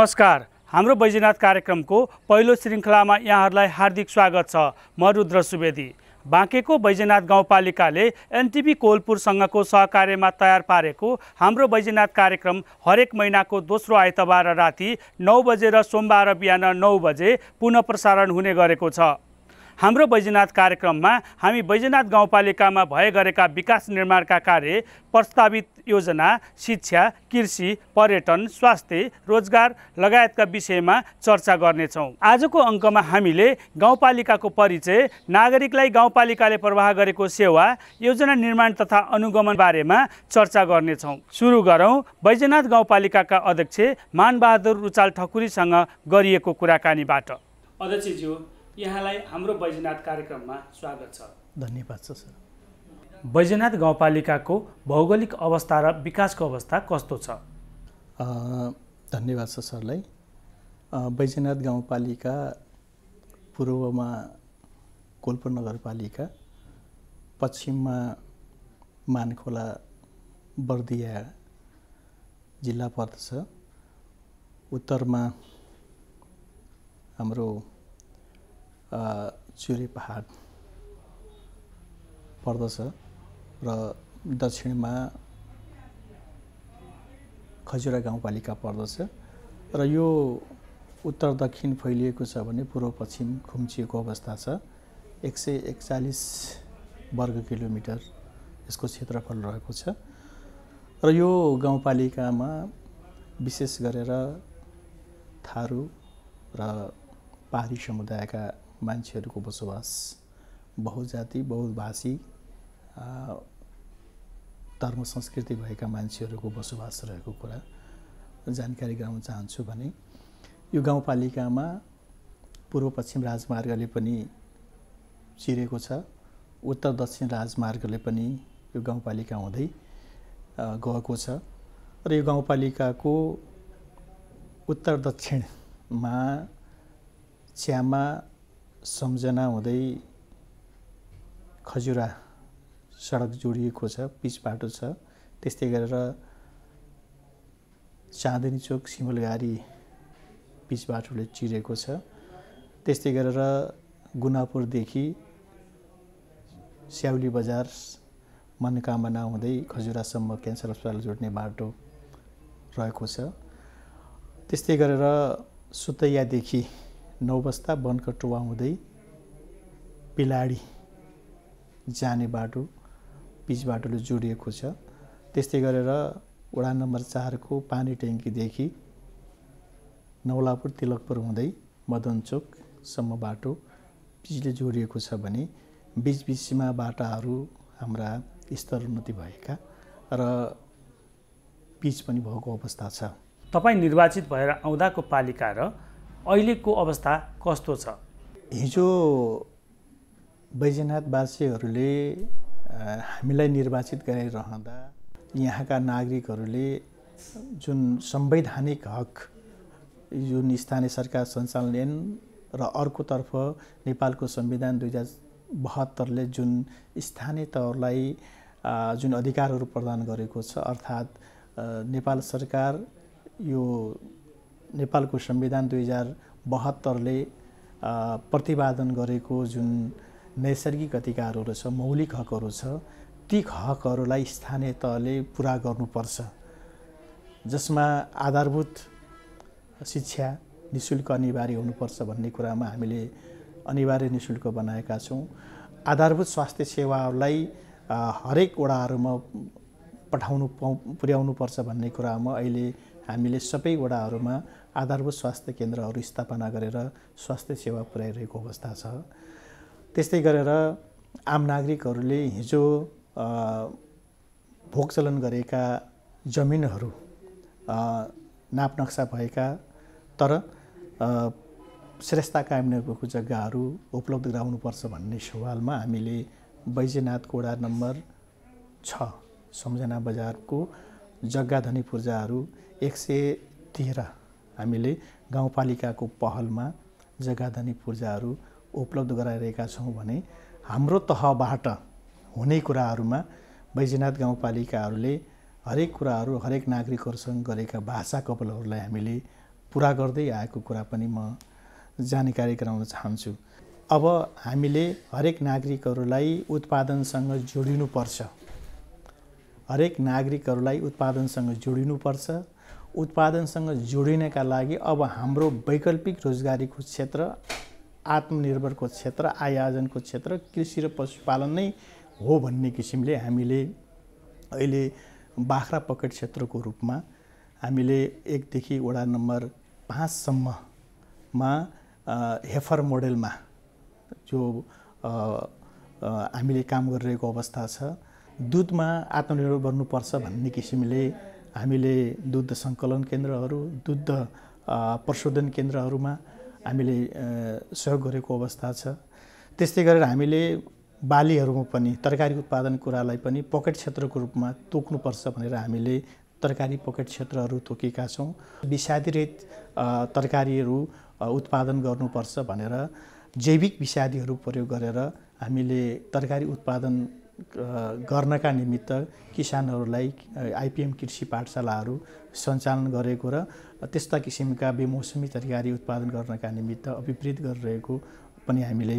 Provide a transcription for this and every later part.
नमस्कार हाम्रो बैजनाथ कार्यक्रमको पहिलो श्रृङ्खलामा यहाँहरूलाई हार्दिक स्वागत छ म रुद्र सुवेदी बाँकेको बैजनाथ गाउँपालिकाले एनटिपी कोलपुरसँगको सहकार्यमा तयार पारेको हाम्रो बैजनाथ कार्यक्रम हरेक महिनाको दोस्रो आइतबार राति नौ बजेर सोमबार बिहान नौ बजे पुनः प्रसारण हुने गरेको छ हाम्रो बैजनाथ कार्यक्रममा हामी बैजनाथ गाउँपालिकामा भए गरेका विकास निर्माणका कार्य प्रस्तावित योजना शिक्षा कृषि पर्यटन स्वास्थ्य रोजगार लगायतका विषयमा चर्चा गर्नेछौँ आजको अङ्कमा हामीले गाउँपालिकाको परिचय नागरिकलाई गाउँपालिकाले प्रवाह गरेको सेवा योजना निर्माण तथा अनुगमन बारेमा चर्चा गर्नेछौँ सुरु गरौँ बैजनाथ गाउँपालिकाका अध्यक्ष मानबहादुर रुचाल ठकुरीसँग गरिएको कुराकानीबाट अध्यक्षज्यू यहाँलाई हाम्रो बैजनाथ कार्यक्रममा स्वागत छ धन्यवाद छ सर बैजनाथ गाउँपालिकाको भौगोलिक अवस्था र विकासको अवस्था कस्तो छ धन्यवाद छ सरलाई बैजनाथ गाउँपालिका पूर्वमा कोल्प नगरपालिका पश्चिममा मानखोला बर्दिया जिल्ला पर्दछ उत्तरमा हाम्रो चुरे पहाड पर्दछ र दक्षिणमा खजुरा गाउँपालिका पर्दछ र यो उत्तर दक्षिण फैलिएको छ भने पूर्व पश्चिम खुम्चिएको अवस्था छ एक सय एकचालिस वर्ग किलोमिटर यसको क्षेत्रफल रहेको छ र यो गाउँपालिकामा विशेष गरेर थारू र पहाडी समुदायका मान्छेहरूको बसोबास बहुजाति बहुभाषी धर्म संस्कृति भएका मान्छेहरूको बसोबास रहेको कुरा जानकारी गराउन चाहन्छु भने यो गाउँपालिकामा पूर्व पश्चिम राजमार्गले पनि चिरेको छ उत्तर दक्षिण राजमार्गले पनि यो गाउँपालिका हुँदै गएको छ र यो गाउँपालिकाको उत्तर दक्षिणमा च्यामा सम्झना हुँदै खजुरा सडक जोडिएको छ पिच बाटो छ त्यस्तै गरेर चाँदनी चोक सिमलगारी पिच बाटोले चिरेको छ त्यस्तै गरेर गुनापुरदेखि स्याउली बजार मनकामना हुँदै खजुरासम्म क्यान्सर अस्पताल जोड्ने बाटो रहेको छ त्यस्तै गरेर सुतैयादेखि नौ बस्दा वनकटुवा हुँदै पिलाडी जाने बाटो पिच बाटोले जोडिएको छ त्यस्तै गरेर वडा नम्बर चारको पानी ट्याङ्कीदेखि नौलापुर तिलकपुर हुँदै मदनचोकसम्म बाटो पिचले जोडिएको छ भने बिचबिचमा बाटाहरू हाम्रा स्तरोन्नति भएका र पिच पनि भएको अवस्था छ तपाईँ निर्वाचित भएर आउँदाको पालिका र अहिलेको अवस्था कस्तो छ हिजो वैजनाथवासीहरूले हामीलाई निर्वाचित गराइरहँदा यहाँका नागरिकहरूले जुन संवैधानिक हक जुन स्थानीय सरकार सञ्चालन र अर्कोतर्फ नेपालको संविधान दुई हजार बहत्तरले जुन स्थानीय तहलाई जुन अधिकारहरू प्रदान गरेको छ अर्थात् नेपाल सरकार यो नेपालको संविधान दुई हजार बहत्तरले प्रतिपादन गरेको जुन नैसर्गिक अधिकारहरू छ मौलिक हकहरू छ ती हकहरूलाई स्थानीय तहले पुरा गर्नुपर्छ जसमा आधारभूत शिक्षा नि शुल्क अनिवार्य हुनुपर्छ भन्ने कुरामा हामीले अनिवार्य नि शुल्क बनाएका छौँ आधारभूत स्वास्थ्य सेवाहरूलाई हरेक वडाहरूमा पठाउनु पाउ पुर्याउनुपर्छ भन्ने कुरामा अहिले हामीले सबै वडाहरूमा आधारभूत स्वास्थ्य केन्द्रहरू स्थापना गरेर स्वास्थ्य सेवा पुर्याइरहेको अवस्था छ त्यस्तै गरेर आम नागरिकहरूले हिजो भोगचलन गरेका जमिनहरू नापनक्सा भएका तर श्रेष्ठता कायम नगरेको जग्गाहरू उपलब्ध गराउनुपर्छ भन्ने सवालमा हामीले बैजनाथ कोडा नम्बर छ सम्झना बजारको जग्गाधनी पूर्जाहरू एक सय तेह्र हामीले गाउँपालिकाको पहलमा जग्गाधनी पूर्जाहरू उपलब्ध गराइरहेका छौँ भने हाम्रो तहबाट हुने कुराहरूमा बैजनाथ गाउँपालिकाहरूले हरेक कुराहरू हरेक नागरिकहरूसँग गरेका भाषा कपालहरूलाई हामीले पुरा गर्दै आएको कुरा पनि म जानकारी गराउन चाहन्छु अब हामीले हरेक नागरिकहरूलाई उत्पादनसँग जोडिनुपर्छ हरेक नागरिकहरूलाई उत्पादनसँग जोडिनुपर्छ उत्पादनसँग जोडिनका लागि अब हाम्रो वैकल्पिक रोजगारीको क्षेत्र आत्मनिर्भरको क्षेत्र आयोजनको क्षेत्र कृषि र पशुपालन नै हो भन्ने किसिमले हामीले अहिले बाख्रा पकेट क्षेत्रको रूपमा हामीले एकदेखि वडा नम्बर पाँचसम्ममा हेफर मोडेलमा जो हामीले काम गरिरहेको अवस्था छ दुधमा आत्मनिर्भर बन्नुपर्छ भन्ने किसिमले हामीले दुध सङ्कलन केन्द्रहरू दुध प्रशोधन केन्द्रहरूमा हामीले सहयोग गरेको अवस्था छ त्यस्तै गरेर हामीले बालीहरूमा पनि तरकारी उत्पादन कुरालाई पनि पकेट क्षेत्रको रूपमा तोक्नुपर्छ भनेर हामीले तरकारी पकेट क्षेत्रहरू तोकेका छौँ विषादीरहित तरकारीहरू उत्पादन गर्नुपर्छ भनेर जैविक विषादीहरू प्रयोग गरेर हामीले तरकारी उत्पादन गर्नका निमित्त किसानहरूलाई आइपिएम कृषि पाठशालाहरू सञ्चालन गरेको र त्यस्ता किसिमका बेमौसमी तरकारी उत्पादन गर्नका निमित्त अभिवृत गरिरहेको पनि हामीले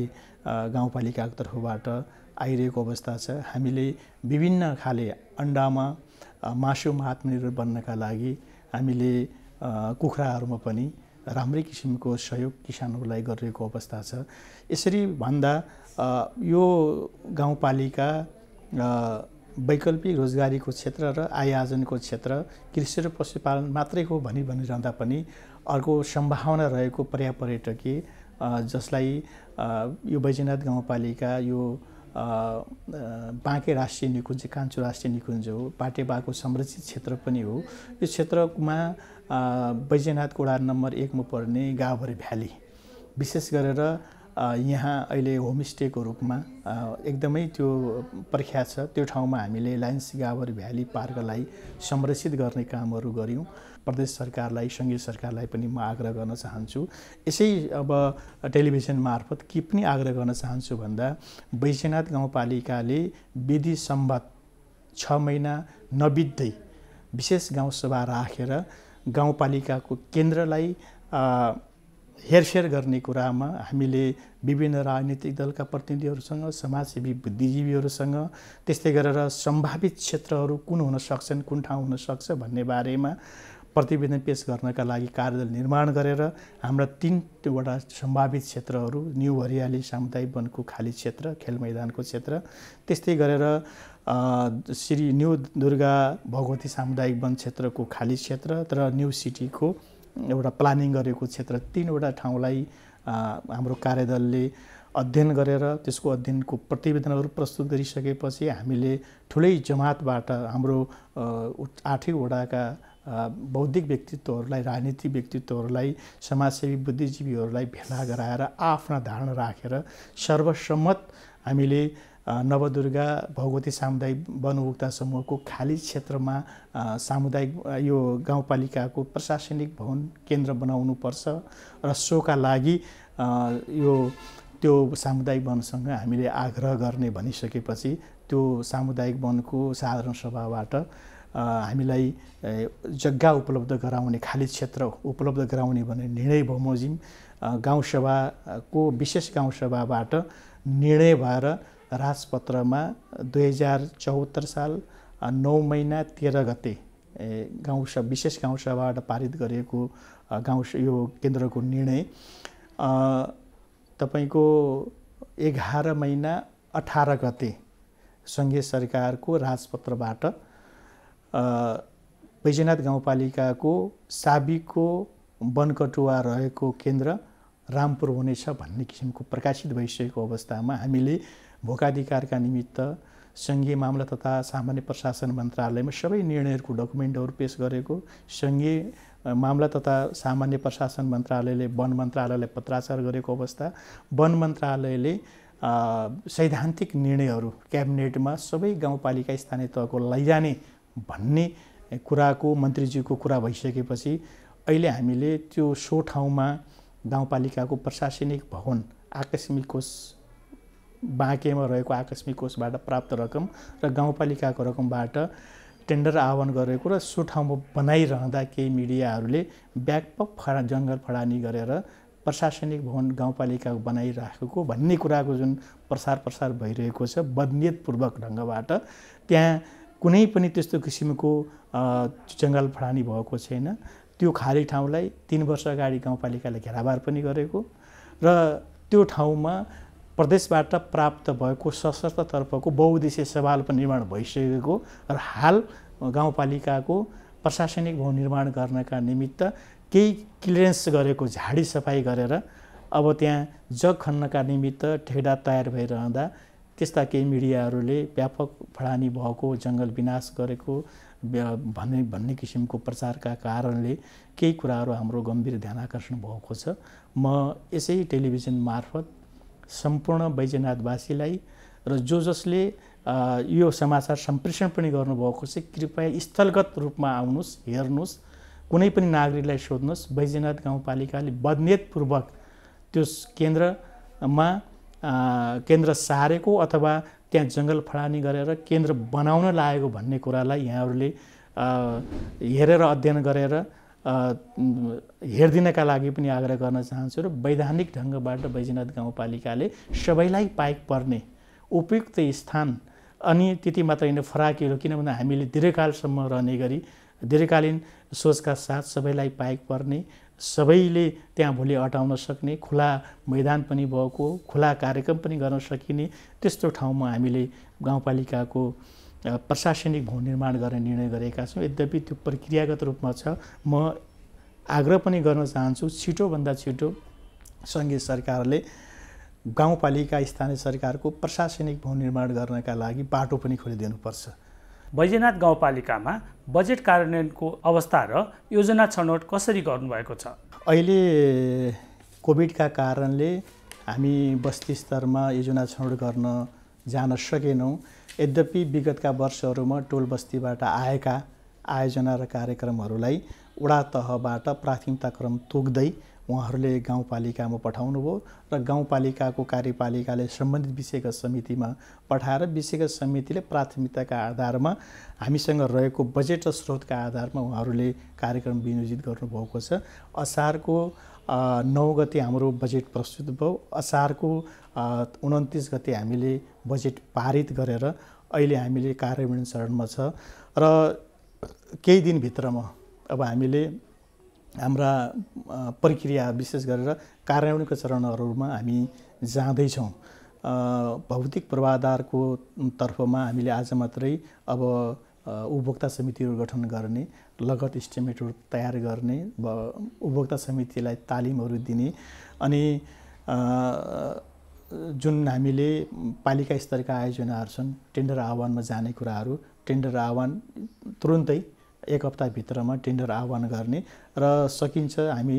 गाउँपालिकाको तर्फबाट आइरहेको अवस्था छ हामीले विभिन्न खाले अन्डामा मासुमा आत्मनिर्भर बन्नका लागि हामीले कुखुराहरूमा पनि राम्रै किसिमको सहयोग किसानहरूलाई गरिरहेको अवस्था छ यसरी भन्दा यो गाउँपालिका वैकल्पिक रोजगारीको क्षेत्र र आय आर्जनको क्षेत्र कृषि र पशुपालन मात्रै हो भनी भनिरहँदा पनि अर्को सम्भावना रहेको पर्या पर्यटकीय जसलाई यो बैजनाथ गाउँपालिका यो बाँके राष्ट्रिय निकुञ्ज कान्छो राष्ट्रिय निकुञ्ज हो पाटेबाको संरक्षित क्षेत्र पनि हो यो क्षेत्रमा बैजनाथ कोडा नम्बर एकमा पर्ने गाभर भ्याली विशेष गरेर यहाँ अहिले होमस्टेको रूपमा एकदमै त्यो प्रख्यात छ त्यो ठाउँमा हामीले लायन्स गावर भ्याली पार्कलाई संरक्षित गर्ने कामहरू गऱ्यौँ प्रदेश सरकारलाई सङ्घीय सरकारलाई पनि म आग्रह गर्न चाहन्छु यसै अब टेलिभिजन मार्फत के पनि आग्रह गर्न चाहन्छु भन्दा वैश्यनाथ गाउँपालिकाले विधि सम्बत छ महिना नबित्दै विशेष गाउँसभा राखेर गाउँपालिकाको केन्द्रलाई हेरफेर गर्ने कुरामा हामीले विभिन्न राजनीतिक दलका प्रतिनिधिहरूसँग समाजसेवी बुद्धिजीवीहरूसँग त्यस्तै गरेर सम्भावित क्षेत्रहरू कुन हुन सक्छन् कुन ठाउँ हुन सक्छ भन्ने बारेमा प्रतिवेदन पेस गर्नका लागि कार्यदल निर्माण गरेर हाम्रा तिनवटा सम्भावित क्षेत्रहरू न्यू हरियाली सामुदायिक वनको खाली क्षेत्र खेल मैदानको क्षेत्र त्यस्तै गरेर श्री न्यू दुर्गा भगवती सामुदायिक वन क्षेत्रको खाली क्षेत्र र न्यु सिटीको एउटा प्लानिङ गरेको क्षेत्र तिनवटा ठाउँलाई हाम्रो कार्यदलले अध्ययन गरेर त्यसको अध्ययनको प्रतिवेदनहरू प्रस्तुत गरिसकेपछि हामीले ठुलै जमातबाट हाम्रो आठै वडाका बौद्धिक व्यक्तित्वहरूलाई राजनीतिक व्यक्तित्वहरूलाई समाजसेवी बुद्धिजीवीहरूलाई भेला गराएर आफ्ना धारणा राखेर सर्वसम्मत हामीले नवदुर्गा भगवती सामुदायिक वनभोक्ता समूहको खाली क्षेत्रमा सामुदायिक यो गाउँपालिकाको प्रशासनिक भवन केन्द्र बनाउनुपर्छ र सोका लागि यो त्यो सामुदायिक वनसँग हामीले आग्रह गर्ने भनिसकेपछि त्यो सामुदायिक वनको साधारण सभाबाट हामीलाई जग्गा उपलब्ध गराउने खाली क्षेत्र उपलब्ध गराउने भन्ने निर्णय बमोजिम गाउँसभाको विशेष गाउँसभाबाट निर्णय भएर राजपत्रमा दुई हजार चौहत्तर साल नौ महिना तेह्र गते गाउँसभा विशेष गाउँसभाबाट पारित गरिएको गाउँ यो केन्द्रको निर्णय तपाईँको एघार महिना अठार गते सङ्घीय सरकारको राजपत्रबाट वैजनाथ गाउँपालिकाको साबिकको वनकटुवा रहेको केन्द्र रामपुर हुनेछ भन्ने किसिमको प्रकाशित भइसकेको अवस्थामा हामीले भोकाधिकारका निमित्त सङ्घीय मामला तथा सामान्य प्रशासन मन्त्रालयमा सबै निर्णयहरूको डकुमेन्टहरू पेस गरेको सङ्घीय मामला तथा सामान्य प्रशासन मन्त्रालयले वन मन्त्रालयलाई पत्राचार गरेको अवस्था वन मन्त्रालयले सैद्धान्तिक निर्णयहरू क्याबिनेटमा सबै गाउँपालिका स्थानीय तहको लैजाने भन्ने कुराको मन्त्रीज्यूको कुरा भइसकेपछि अहिले हामीले त्यो सो ठाउँमा गाउँपालिकाको प्रशासनिक भवन आकस्मिक कोष बाँकेमा रहेको आकस्मिक कोषबाट प्राप्त रकम र गाउँपालिकाको रकमबाट टेन्डर आह्वान गरेको र सो ठाउँमा बनाइरहँदा केही मिडियाहरूले ब्याकप फडा जङ्गल फडानी गरेर प्रशासनिक भवन गाउँपालिका बनाइराखेको भन्ने कुराको जुन प्रसार प्रसार भइरहेको छ बदनियतपूर्वक ढङ्गबाट त्यहाँ कुनै पनि त्यस्तो किसिमको जङ्गल फडानी भएको छैन त्यो खाली ठाउँलाई तिन वर्ष अगाडि गाउँपालिकाले घेराबार पनि गरेको र त्यो ठाउँमा प्रदेशबाट प्राप्त भएको सशस्त्रतर्फको सवाल पनि निर्माण भइसकेको र हाल गाउँपालिकाको प्रशासनिक भवन निर्माण गर्नका निमित्त केही क्लियरेन्स गरेको झाडी सफाइ गरेर अब त्यहाँ जग खन्नका निमित्त ठेडा तयार भइरहँदा त्यस्ता केही मिडियाहरूले व्यापक फडानी भएको जङ्गल विनाश गरेको भन्ने भन्ने किसिमको प्रचारका कारणले केही कुराहरू हाम्रो गम्भीर ध्यान आकर्षण भएको छ म यसै टेलिभिजन मार्फत सम्पूर्ण वैजनाथवासीलाई र जो जसले यो समाचार सम्प्रेषण पनि गर्नुभएको छ कृपया स्थलगत रूपमा आउनुहोस् हेर्नुहोस् कुनै पनि नागरिकलाई सोध्नुहोस् वैजनाथ गाउँपालिकाले बदनेतपूर्वक त्यो केन्द्रमा केन्द्र सारेको अथवा त्यहाँ जङ्गल फडानी गरेर केन्द्र बनाउन लागेको भन्ने कुरालाई यहाँहरूले हेरेर अध्ययन गरेर हेरिदिनका लागि पनि आग्रह गर्न चाहन्छु र वैधानिक ढङ्गबाट बैजनाथ गाउँपालिकाले सबैलाई पाइक पर्ने उपयुक्त स्थान अनि त्यति मात्र होइन फराकिलो किनभने हामीले दीर्घकालसम्म रहने गरी दीर्घकालीन सोचका साथ सबैलाई पाइक पर्ने सबैले त्यहाँ भोलि अटाउन सक्ने खुला मैदान पनि भएको खुला कार्यक्रम पनि गर्न सकिने त्यस्तो ठाउँमा हामीले गाउँपालिकाको प्रशासनिक भवन निर्माण गर्ने निर्णय गरेका छौँ यद्यपि त्यो प्रक्रियागत रूपमा छ म आग्रह पनि गर्न चाहन्छु छिटोभन्दा छिटो सङ्घीय सरकारले गाउँपालिका स्थानीय सरकारको प्रशासनिक भवन निर्माण गर्नका लागि बाटो पनि खोलिदिनुपर्छ बैजनाथ गाउँपालिकामा बजेट कार्यान्वयनको अवस्था र योजना छनौट कसरी गर्नुभएको छ अहिले कोभिडका कारणले हामी बस्ती स्तरमा योजना छनौट गर्न जान सकेनौँ यद्यपि विगतका वर्षहरूमा टोल बस्तीबाट आएका आयोजना र कार्यक्रमहरूलाई वडा तहबाट प्राथमिकताक्रम तोक्दै उहाँहरूले गाउँपालिकामा पठाउनुभयो र गाउँपालिकाको कार्यपालिकाले सम्बन्धित विषयगत समितिमा पठाएर विषयगत समितिले प्राथमिकताका आधारमा हामीसँग रहेको बजेट र स्रोतका आधारमा उहाँहरूले कार्यक्रम विनियोजित गर्नुभएको छ असारको नौ गते हाम्रो बजेट प्रस्तुत भयो असारको उन्तिस गते हामीले बजेट पारित गरेर अहिले हामीले कार्यान्वयन चरणमा छ र केही दिनभित्रमा अब हामीले हाम्रा प्रक्रिया विशेष गरेर कार्यान्वयनको चरणहरूमा हामी जाँदैछौँ भौतिक पूर्वाधारको तर्फमा हामीले आज मात्रै अब उपभोक्ता समितिहरू गठन गर्ने लगत इस्टिमेटहरू तयार गर्ने उपभोक्ता समितिलाई तालिमहरू दिने अनि जुन हामीले पालिका स्तरका आयोजनाहरू छन् टेन्डर आह्वानमा जाने कुराहरू टेन्डर आह्वान तुरुन्तै एक हप्ताभित्रमा टेन्डर आह्वान गर्ने र सकिन्छ हामी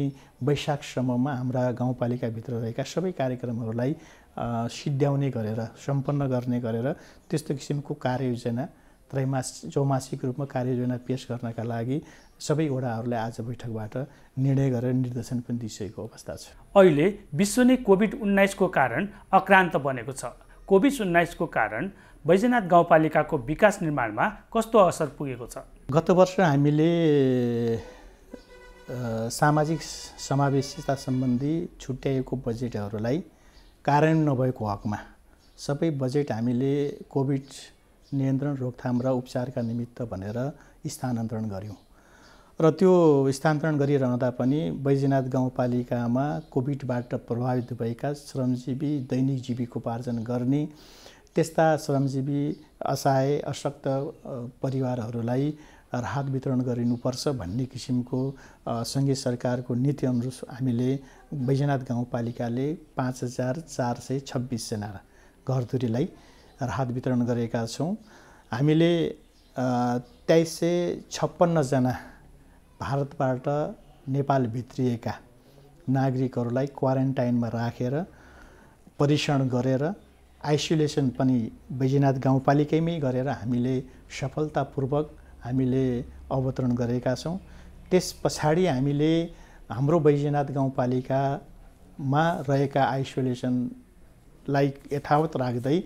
वैशाखसम्ममा हाम्रा गाउँपालिकाभित्र रहेका सबै कार्यक्रमहरूलाई सिद्ध्याउने गरेर सम्पन्न गर्ने गरेर त्यस्तो किसिमको कार्ययोजना त्रैमासिक चौमासिक रूपमा कार्ययोजना पेस गर्नका लागि सबै वडाहरूले आज बैठकबाट निर्णय गरेर निर्देशन पनि दिइसकेको अवस्था छ अहिले विश्व नै कोभिड उन्नाइसको कारण अक्रान्त बनेको छ कोभिड उन्नाइसको कारण बैजनाथ गाउँपालिकाको विकास निर्माणमा कस्तो असर पुगेको छ गत वर्ष हामीले सामाजिक समावेशिता सम्बन्धी छुट्याएको बजेटहरूलाई कार्यान्वयन नभएको हकमा सबै बजेट हामीले कोभिड नियन्त्रण रोकथाम र उपचारका निमित्त भनेर स्थानान्तरण गऱ्यौँ र त्यो स्थानान्तरण गरिरहँदा पनि बैजनाथ गाउँपालिकामा कोभिडबाट प्रभावित भएका श्रमजीवी दैनिक जीविकोपार्जन गर्ने त्यस्ता श्रमजीवी असहाय अशक्त परिवारहरूलाई राहत वितरण गरिनुपर्छ भन्ने किसिमको सङ्घीय सरकारको नीति अनुरूप हामीले बैजनाथ गाउँपालिकाले पाँच हजार चार सय छब्बिसजना घरधुरीलाई राहत वितरण गरेका छौँ हामीले तेइस सय छप्पन्नजना भारतबाट नेपाल भित्रिएका नागरिकहरूलाई क्वारेन्टाइनमा राखेर परीक्षण गरेर आइसोलेसन पनि बैजनाथ गाउँपालिकामै गरेर हामीले सफलतापूर्वक हामीले अवतरण गरेका छौँ त्यस पछाडि हामीले हाम्रो बैजनाथ गाउँपालिकामा रहेका आइसोलेसनलाई यथावत राख्दै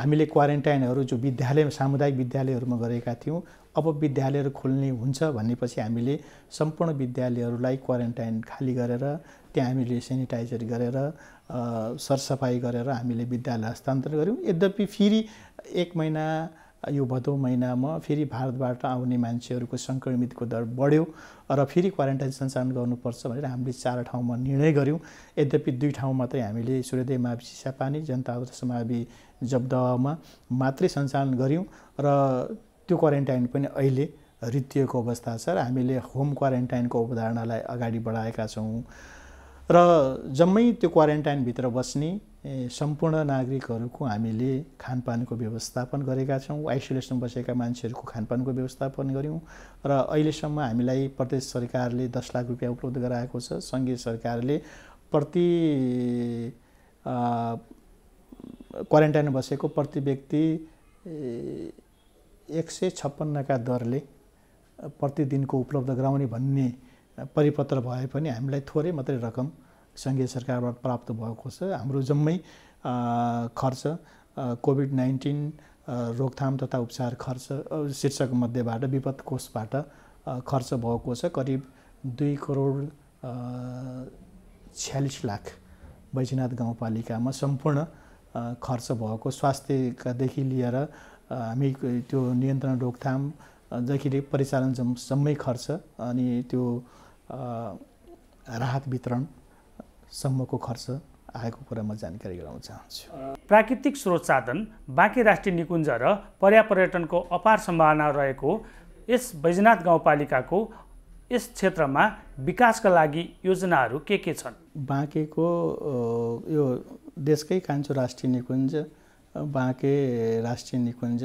हामीले क्वारेन्टाइनहरू जो विद्यालय सामुदायिक विद्यालयहरूमा गरेका थियौँ अब विद्यालयहरू खोल्ने हुन्छ भनेपछि हामीले सम्पूर्ण विद्यालयहरूलाई क्वारेन्टाइन खाली गरेर त्यहाँ हामीले सेनिटाइजर गरेर सरसफाइ गरेर हामीले विद्यालय हस्तान्तरण गऱ्यौँ यद्यपि फेरि एक महिना यो भदौ महिनामा फेरि भारतबाट आउने मान्छेहरूको सङ्क्रमितको दर बढ्यो र फेरि क्वारेन्टाइन सञ्चालन गर्नुपर्छ भनेर हामीले चार ठाउँमा निर्णय गऱ्यौँ यद्यपि दुई ठाउँ मात्रै हामीले सूर्यदय मावि चिसापानी जनता समावि जबदमा मात्रै सञ्चालन गऱ्यौँ र त्यो क्वारेन्टाइन पनि अहिले रित्तिएको अवस्था छ र हामीले होम क्वारेन्टाइनको अवधारणालाई अगाडि बढाएका छौँ र जम्मै त्यो क्वारेन्टाइनभित्र बस्ने सम्पूर्ण नागरिकहरूको हामीले खानपानको व्यवस्थापन गरेका छौँ आइसोलेसन बसेका मान्छेहरूको खानपानको व्यवस्थापन गऱ्यौँ र अहिलेसम्म हामीलाई प्रदेश सरकारले दस लाख रुपियाँ उपलब्ध गराएको छ सङ्घीय सरकारले प्रति क्वारेन्टाइन बसेको प्रति व्यक्ति एक सय छप्पन्नका दरले प्रतिदिनको उपलब्ध गराउने भन्ने परिपत्र भए पनि हामीलाई थोरै मात्रै रकम सङ्घीय सरकारबाट प्राप्त भएको छ हाम्रो जम्मै खर्च कोभिड नाइन्टिन रोकथाम तथा उपचार खर्च शीर्षक मध्येबाट विपद कोषबाट खर्च भएको छ करिब दुई करोड छ्यालिस लाख बैजनाथ गाउँपालिकामा सम्पूर्ण खर्च भएको स्वास्थ्यकादेखि लिएर हामी त्यो नियन्त्रण रोकथाम जहिले परिचालन सम्मै खर्च अनि त्यो राहत वितरण सम्मको खर्च आएको कुरा म जानकारी गराउन चाहन्छु प्राकृतिक स्रोत साधन बाँकी राष्ट्रिय निकुञ्ज र पर्या अपार सम्भावना रहेको यस बैजनाथ गाउँपालिकाको यस क्षेत्रमा विकासका लागि योजनाहरू के के छन् बाँकेको यो देशकै कान्छो राष्ट्रिय निकुञ्ज बाँके राष्ट्रिय निकुञ्ज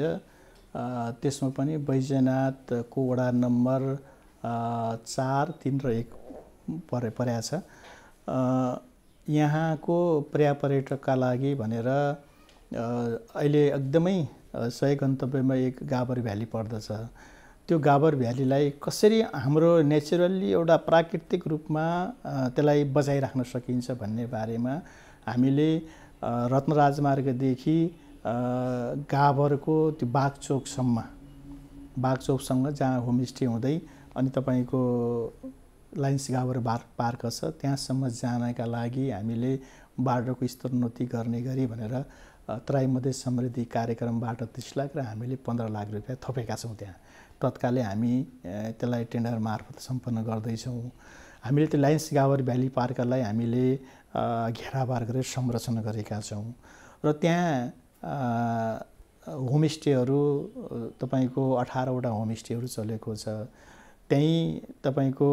त्यसमा पनि बैजनाथको वडा नम्बर चार तिन र एक परे पर्या छ यहाँको पर्या पर्यटकका लागि भनेर अहिले एकदमै सय गन्तव्यमा एक गाबर भ्याली पर्दछ त्यो गाबर भ्यालीलाई कसरी हाम्रो नेचुरल्ली एउटा प्राकृतिक रूपमा त्यसलाई बचाइराख्न सकिन्छ भन्ने बारेमा हामीले रत्नराजमार्गदेखि गाभरको त्यो बाघचोकसम्म बाघचोकसँग जहाँ होमस्टे हुँदै अनि तपाईँको लाइन्स गाभर बार पार्क छ त्यहाँसम्म जानका लागि हामीले बाटोको स्तरोन्नति गर्ने गरी भनेर तराई त्राईमध्ये समृद्धि कार्यक्रमबाट तिस लाख र हामीले पन्ध्र लाख रुपियाँ थपेका छौँ त्यहाँ तत्कालै हामी त्यसलाई टेन्डर मार्फत सम्पन्न गर्दैछौँ हामीले त्यो लाइन्स गावर भ्याली पार्कलाई हामीले घेराबार गरेर संरक्षण गरेका छौँ र त्यहाँ होमस्टेहरू तपाईँको अठारवटा होमस्टेहरू चलेको छ त्यहीँ तपाईँको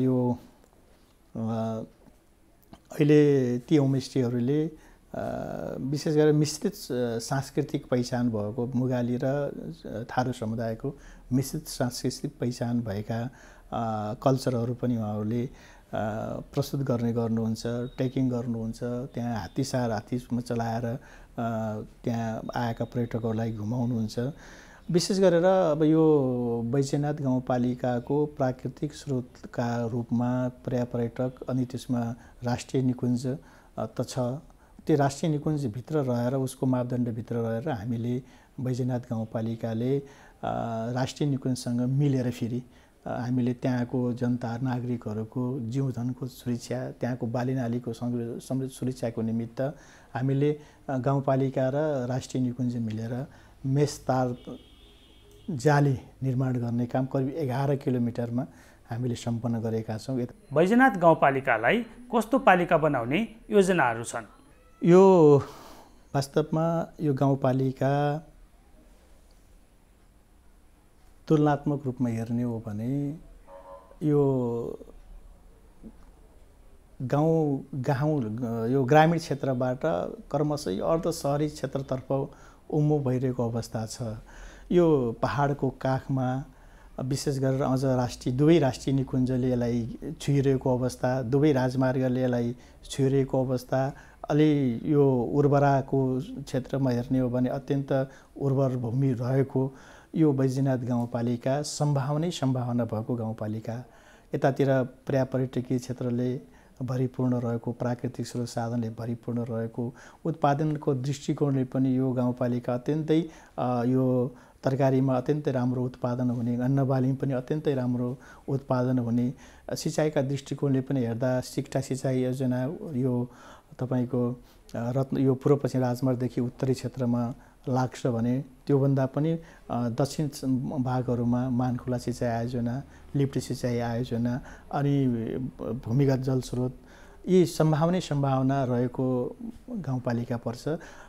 यो अहिले ती होमस्टेहरूले विशेष गरेर मिश्रित सांस्कृतिक पहिचान भएको मुगाली र थारू समुदायको मिश्रित सांस्कृतिक पहिचान भएका कल्चरहरू पनि उहाँहरूले प्रस्तुत गर्ने गर्नुहुन्छ ट्रेकिङ गर्नुहुन्छ त्यहाँ हात्तीसार हात्तीमा चलाएर त्यहाँ आएका पर्यटकहरूलाई घुमाउनुहुन्छ विशेष गरेर अब यो बैजनाथ गाउँपालिकाको प्राकृतिक स्रोतका रूपमा पर्यटक अनि त्यसमा राष्ट्रिय निकुञ्ज त छ त्यो राष्ट्रिय निकुञ्जभित्र रहेर उसको मापदण्डभित्र रहेर हामीले बैजनाथ गाउँपालिकाले राष्ट्रिय निकुञ्जसँग मिलेर फेरि हामीले त्यहाँको जनता नागरिकहरूको जीवधनको सुरक्षा त्यहाँको नालीको समृद्ध सुरक्षाको निमित्त हामीले गाउँपालिका र राष्ट्रिय निकुञ्ज मिलेर तार जाली निर्माण गर्ने काम करिब एघार किलोमिटरमा हामीले सम्पन्न गरेका छौँ वैजनाथ गाउँपालिकालाई कस्तो पालिका बनाउने योजनाहरू छन् यो वास्तवमा यो गाउँपालिका तुलनात्मक रूपमा हेर्ने हो भने यो गाउँ गाउँ यो ग्रामीण क्षेत्रबाट कर्मशै अर्ध सहरी क्षेत्रतर्फ उमो भइरहेको अवस्था छ यो पहाडको काखमा विशेष गरेर अझ राष्ट्रिय दुवै राष्ट्रिय निकुञ्जले यसलाई छुइरहेको अवस्था दुवै राजमार्गले यसलाई छुइरहेको अवस्था अलि यो उर्वराको क्षेत्रमा हेर्ने हो भने अत्यन्त उर्वर भूमि रहेको यो बैजनाथ गाउँपालिका सम्भावनै सम्भावना भएको गाउँपालिका यतातिर पर्यापर्यटकीय क्षेत्रले भरिपूर्ण रहेको प्राकृतिक स्रोत साधनले भरिपूर्ण रहेको उत्पादनको दृष्टिकोणले पनि यो गाउँपालिका अत्यन्तै यो तरकारीमा अत्यन्तै राम्रो उत्पादन हुने अन्नबाली पनि अत्यन्तै राम्रो उत्पादन हुने सिँचाइका दृष्टिकोणले पनि हेर्दा सिक्टा सिँचाइ योजना यो तपाईँको रत्न यो पूर्वपश्चिम राजमार्गदेखि उत्तरी क्षेत्रमा लाग्छ भने त्योभन्दा पनि दक्षिण भागहरूमा मानखुला सिँचाइ आयोजना लिफ्ट सिँचाइ आयोजना अनि भूमिगत जल स्रोत यी सम्भावनै सम्भावना रहेको गाउँपालिका पर्छ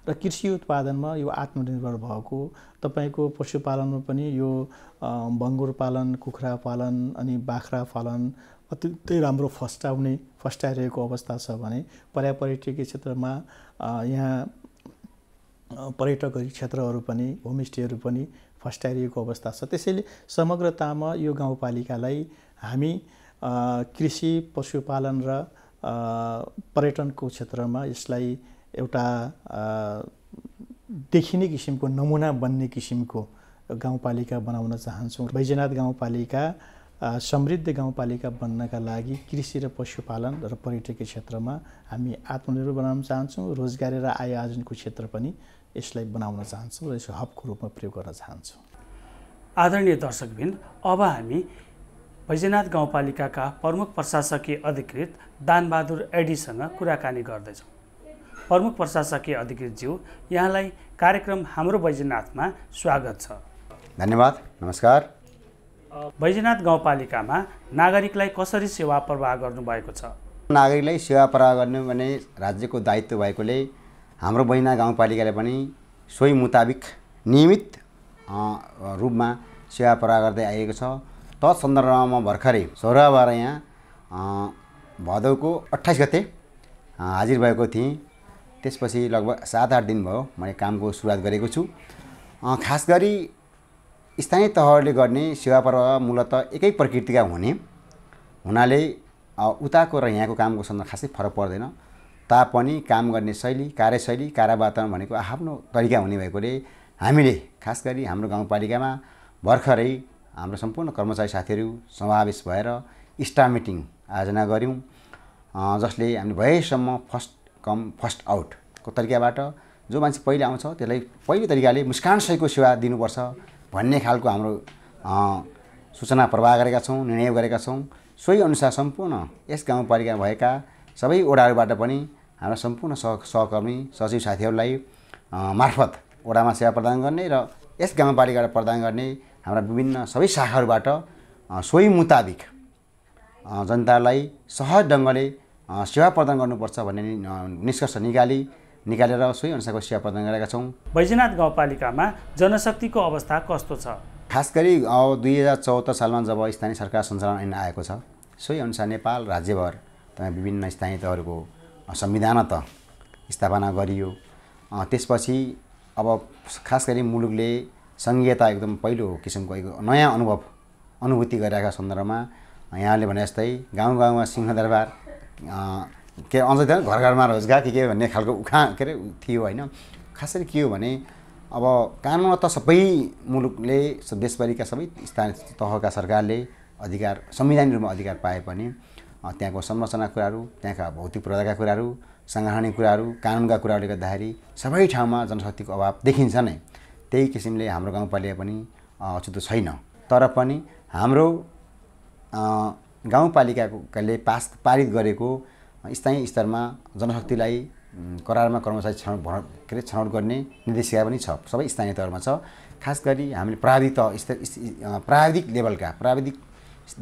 र कृषि उत्पादनमा यो आत्मनिर्भर भएको तपाईँको पशुपालनमा पनि यो भङ्गुर पालन कुखुरा पालन अनि बाख्रा पालन अत्यन्तै राम्रो फस्टाउने फस्टाइरहेको अवस्था छ भने पर्यापर्यटकीय क्षेत्रमा यहाँ पर्यटकहरू क्षेत्रहरू पनि होमस्टेहरू पनि फस्टाइरहेको अवस्था छ त्यसैले समग्रतामा यो गाउँपालिकालाई हामी कृषि पशुपालन र पर्यटनको क्षेत्रमा यसलाई एउटा देखिने किसिमको नमुना बन्ने किसिमको गाउँपालिका बनाउन चाहन्छौँ वैजनाथ गाउँपालिका समृद्ध गाउँपालिका बन्नका लागि कृषि र पशुपालन र पर्यटकीय क्षेत्रमा हामी आत्मनिर्भर बनाउन चाहन्छौँ रोजगारी र आय आर्जनको क्षेत्र पनि यसलाई बनाउन चाहन्छौँ र यसको हबको रूपमा प्रयोग गर्न चाहन्छौँ आदरणीय दर्शकबिन अब हामी वैजनाथ गाउँपालिकाका प्रमुख प्रशासकीय अधिकृत दानबहादुर एडीसँग कुराकानी गर्दैछौँ प्रमुख प्रशासकीय अधिकृतज्यू यहाँलाई कार्यक्रम हाम्रो वैजनाथमा स्वागत छ धन्यवाद नमस्कार वैजनाथ गाउँपालिकामा नागरिकलाई कसरी सेवा प्रवाह गर्नुभएको छ नागरिकलाई सेवा प्रवाह गर्नु भने राज्यको दायित्व भएकोले हाम्रो बैना गाउँपालिकाले पनि सोही मुताबिक नियमित रूपमा सेवा प्रवाह गर्दै आएको छ तत्सन्दर्भमा म भर्खरै सोह्रबार यहाँ भदौको अट्ठाइस गते हाजिर भएको थिएँ त्यसपछि लगभग सात आठ दिन भयो मैले कामको सुरुवात गरेको छु खास गरी स्थानीय तहहरूले गर्ने सेवा प्रवाह मूलत एकै प्रकृतिका हुने हुनाले उताको र यहाँको कामको सन्दर्भ खासै फरक पर्दैन पनि काम गर्ने शैली कार्यशैली कार्यवातावरण भनेको आफ्नो तरिका हुने भएकोले हामीले खास गरी हाम्रो गाउँपालिकामा भर्खरै हाम्रो सम्पूर्ण कर्मचारी साथीहरू समावेश भएर स्टार मिटिङ आयोजना गऱ्यौँ जसले हामी भएसम्म फर्स्ट कम फर्स्ट आउटको तरिकाबाट जो मान्छे पहिले आउँछ त्यसलाई पहिलो तरिकाले मुस्कान सहीको सेवा दिनुपर्छ भन्ने खालको हाम्रो सूचना प्रवाह गरेका छौँ निर्णय गरेका छौँ सोही अनुसार सम्पूर्ण यस गाउँपालिका भएका सबै ओडाहरूबाट पनि हाम्रा सम्पूर्ण सह सहकर्मी सचिव साथीहरूलाई मार्फत वडामा सेवा प्रदान गर्ने र यस गाउँपालिकाबाट प्रदान गर्ने हाम्रा विभिन्न सबै शाखाहरूबाट सोही मुताबिक जनतालाई सहज ढङ्गले सेवा प्रदान गर्नुपर्छ भन्ने निष्कर्ष निकाली निकालेर सोही अनुसारको सेवा प्रदान गरेका छौँ बैजनाथ गाउँपालिकामा जनशक्तिको अवस्था कस्तो छ खास गरी दुई हजार चौहत्तर सालमा जब स्थानीय सरकार सञ्चालन ऐन आएको छ सोही अनुसार नेपाल राज्यभर तपाईँ विभिन्न स्थानीय तहहरूको संविधान त स्थापना गरियो त्यसपछि अब खास गरी मुलुकले सङ्घीयता एकदम पहिलो किसिमको एक नयाँ अनुभव अनुभूति गरिरहेका सन्दर्भमा यहाँले भने जस्तै गाउँ गाउँमा सिंहदरबार के अझ घर घरमा रोजगार के के भन्ने खालको उखा के अरे थियो होइन खास के हो भने अब कानुन त सबै मुलुकले देशभरिका सबै स्थानीय तहका सरकारले अधिकार संविधानिक रूपमा अधिकार पाए पनि त्यहाँको संरचना कुराहरू त्यहाँका भौतिक पूर्वाधारका कुराहरू साङ्गठनिक कुराहरू कानुनका कुराहरूले गर्दाखेरि सबै ठाउँमा जनशक्तिको अभाव देखिन्छ नै त्यही किसिमले हाम्रो गाउँपालिका पनि अछुतो छैन तर पनि हाम्रो गाउँपालिकाले पास पारित गरेको स्थानीय स्तरमा जनशक्तिलाई करारमा कर्मचारी छनौट के अरे छनौट गर्ने निर्देशिका पनि छ सबै स्थानीय तहमा छ खास गरी हामीले प्राविधिक तह प्राविधिक लेभलका प्राविधिक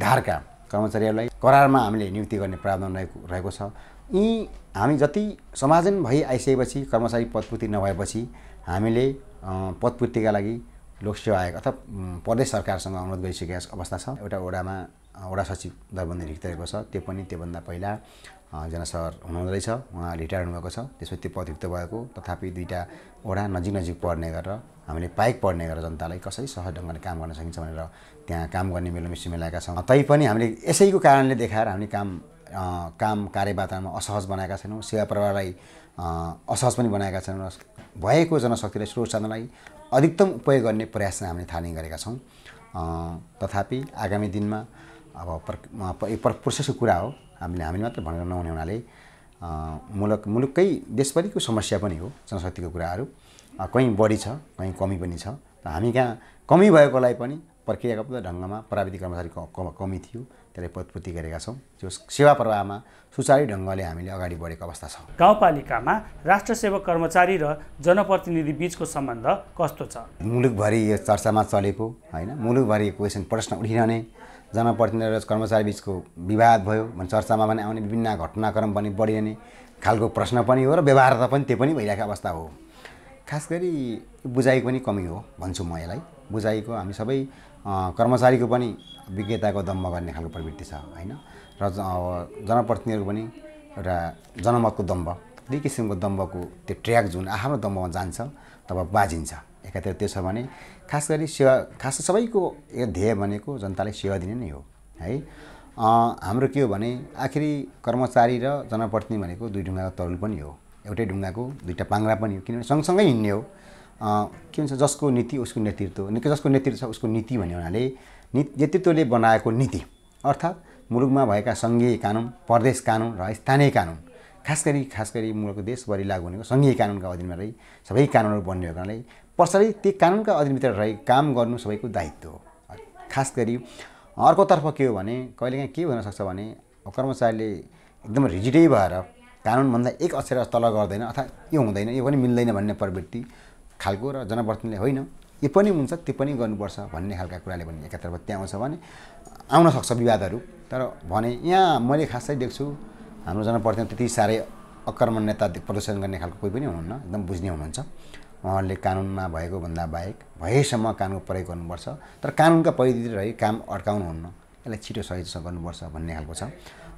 धारका कर्मचारीहरूलाई करारमा हामीले नियुक्ति गर्ने प्रावधान रहेको रहेको छ यी हामी जति समाजन भई आइसकेपछि कर्मचारी पदपूर्ति नभएपछि हामीले पदपूर्तिका लागि लोकसेवा आयोग अथवा प्रदेश सरकारसँग अनुरोध गरिसकेको अवस्था छ एउटा वडामा वडा सचिव दरबन्दी रिक्त रहेको छ त्यो पनि त्योभन्दा पहिला जना सर हुनुहुँदो रहेछ उहाँ रिटायर हुनुभएको छ त्यसपछि त्यो पद रिक्त भएको तथापि दुईवटा ओडा नजिक नजिक पर्ने गरेर हामीले पाइक पर्ने गरेर जनतालाई कसरी सहज ढङ्गले काम गर्न सकिन्छ भनेर त्यहाँ काम गर्ने मेलोमेसी मिलाएका छौँ तैपनि हामीले यसैको कारणले देखाएर हामीले काम काम कार्यवातामा असहज बनाएका छैनौँ सेवा प्रवाहलाई असहज पनि बनाएका छैनौँ र भएको जनशक्तिलाई स्रोत साधनलाई अधिकतम उपयोग गर्ने प्रयास हामीले थालनी गरेका छौँ तथापि आगामी दिनमा अब प्रोसेसको कुरा हो हामीले हामीले मात्र भनेर नहुने हुनाले मुलुक मुलुककै देशभरिको समस्या पनि हो जनशक्तिको कुराहरू कहीँ बढी छ कहीँ कमी पनि छ र हामी कहाँ कमी भएकोलाई पनि प्रक्रियागत ढङ्गमा प्राविधिक कर्मचारीको कमी थियो त्यसलाई पदपूर्ति गरेका छौँ त्यो सेवा प्रवाहमा सुचारू ढङ्गले हामीले अगाडि बढेको अवस्था छ गाउँपालिकामा राष्ट्र सेवक कर्मचारी र जनप्रतिनिधि बिचको सम्बन्ध कस्तो छ मुलुकभरि यो चर्चामा चलेको होइन मुलुकभरि क्वेसन प्रश्न उठिरहने जनप्रतिनिधि र कर्मचारी बिचको विवाद भयो भने चर्चामा पनि आउने विभिन्न घटनाक्रम पनि बढिरहने खालको प्रश्न पनि हो र व्यवहारता पनि त्यो पनि भइरहेको अवस्था हो खास गरी बुझाइको पनि कमी हो भन्छु म यसलाई बुझाइको हामी सबै कर्मचारीको पनि विज्ञताको दम्ब गर्ने खालको प्रवृत्ति छ होइन र जनप्रतिनिधिहरूको पनि एउटा जनमतको दम्ब दुई किसिमको दम्बको त्यो ट्र्याक जुन आफ्नो दम्बमा जान्छ तब बाजिन्छ एकातिर त्यो छ भने खास गरी सेवा खास सबैको ध्येय भनेको जनतालाई सेवा दिने नै हो है हाम्रो के हो भने आखिरी कर्मचारी र जनप्रतिनिधि भनेको दुई ढुङ्गाको तरुल पनि हो एउटै ढुङ्गाको दुईवटा पाङ्रा पनि हो किनभने सँगसँगै हिँड्ने हो के भन्छ जसको नीति उसको नेतृत्व जसको नेतृत्व छ उसको नीति भन्ने हुनाले नि नेतृत्वले बनाएको नीति अर्थात् मुलुकमा भएका सङ्घीय कानुन प्रदेश कानुन र स्थानीय कानुन खास गरी खास गरी मुलुकको देशभरि लागु भनेको सङ्घीय कानुनका अधीनमा रही सबै कानुनहरू बन्ने हो कारणले पछाडि ती कानुनका अधीनभित्र रहे काम गर्नु सबैको दायित्व हो खास गरी अर्कोतर्फ के हो भने कहिलेकाहीँ के हुनसक्छ भने कर्मचारीले एकदम रिजिटै भएर कानुनभन्दा एक अक्षर तल गर्दैन अथवा यो हुँदैन यो पनि मिल्दैन भन्ने प्रवृत्ति खालको र जनप्रतिनिधिले होइन यो पनि हुन्छ त्यो पनि गर्नुपर्छ भन्ने खालका कुराले पनि एकातर्फ त्यहाँ आउँछ भने आउन सक्छ विवादहरू तर भने यहाँ मैले खासै देख्छु हाम्रो जनप्रतिनिधि त्यति साह्रै अकर्मण्यता प्रदर्शन गर्ने खालको कोही पनि हुनुहुन्न एकदम बुझ्ने हुनुहुन्छ उहाँहरूले कानुनमा भएको भन्दा बाहेक भएसम्म कानुनको प्रयोग गर्नुपर्छ तर कानुनका परिधि रहे काम अड्काउनुहुन्न यसलाई छिटो सहितसँग गर्नुपर्छ भन्ने खालको छ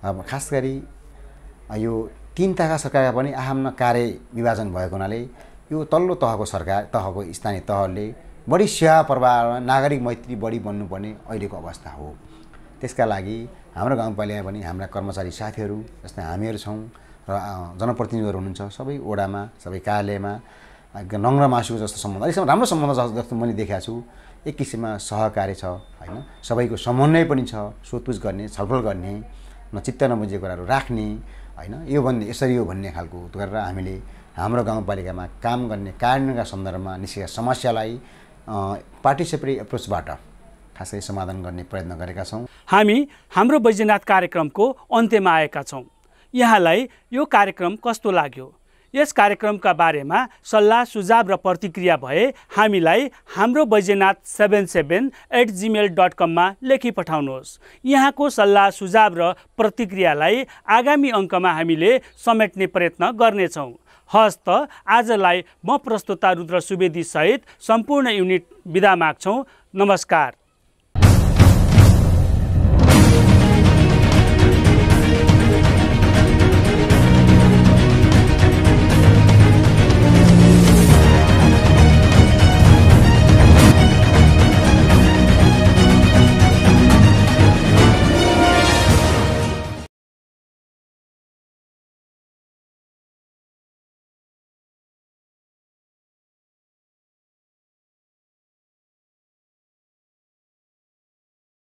अब खास गरी यो तिन तहका सरकारका पनि आआफ्नो कार्य विभाजन भएको हुनाले यो तल्लो तहको सरकार तहको स्थानीय तहले बढी सेवा प्रभावमा नागरिक मैत्री बढी बन्नुपर्ने अहिलेको अवस्था हो त्यसका लागि हाम्रो गाउँपालिका पनि हाम्रा कर्मचारी साथीहरू जस्तै हामीहरू छौँ र जनप्रतिनिधिहरू हुनुहुन्छ सबै ओडामा सबै कार्यालयमा नङ्ग्रा मासुको जस्तो सम्बन्ध अलिकसम्म राम्रो सम्बन्ध जस्तो मैले देखाएको छु एक किसिममा सहकार्य छ होइन सबैको समन्वय पनि छ सोधपुछ गर्ने छलफल गर्ने नचित्त नबुझे कुराहरू राख्ने होइन यो भन्ने यसरी हो भन्ने खालको गरेर हामीले हाम्रो गाउँपालिकामा काम गर्ने कार्यान्वयनका सन्दर्भमा निस्केका समस्यालाई पार्टिसिपेटरी एप्रोचबाट खासै समाधान गर्ने प्रयत्न गरेका छौँ हामी हाम्रो वैद्यनाथ कार्यक्रमको अन्त्यमा आएका छौँ यहाँलाई यो कार्यक्रम कस्तो लाग्यो यस कार्यक्रमका बारेमा सल्लाह सुझाव र प्रतिक्रिया भए हामीलाई हाम्रो Baijnath seven seven eight Gmail dot कममा लेखी पठाउनुहोस् यहाँको सल्लाह सुझाव र प्रतिक्रियालाई आगामी अङ्कमा हामीले समेट्ने प्रयत्न गर्नेछौँ हस् त आजलाई म प्रस्तुता रुद्र सुवेदी सहित सम्पूर्ण युनिट बिदा माग्छौँ नमस्कार